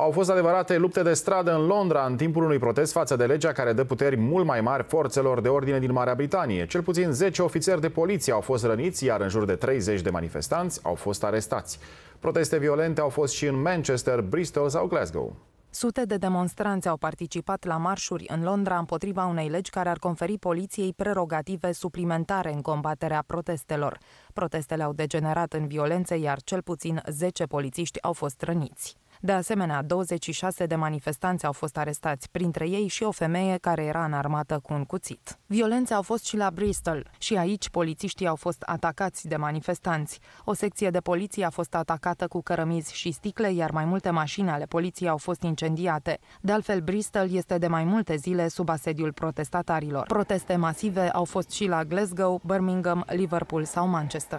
Au fost adevărate lupte de stradă în Londra în timpul unui protest față de legea care dă puteri mult mai mari forțelor de ordine din Marea Britanie. Cel puțin 10 ofițeri de poliție au fost răniți, iar în jur de 30 de manifestanți au fost arestați. Proteste violente au fost și în Manchester, Bristol sau Glasgow. Sute de demonstranți au participat la marșuri în Londra împotriva unei legi care ar conferi poliției prerogative suplimentare în combaterea protestelor. Protestele au degenerat în violențe, iar cel puțin 10 polițiști au fost răniți. De asemenea, 26 de manifestanți au fost arestați, printre ei și o femeie care era înarmată cu un cuțit. Violențe au fost și la Bristol și aici polițiștii au fost atacați de manifestanți. O secție de poliție a fost atacată cu cărămizi și sticle, iar mai multe mașini ale poliției au fost incendiate. De altfel, Bristol este de mai multe zile sub asediul protestatarilor. Proteste masive au fost și la Glasgow, Birmingham, Liverpool sau Manchester.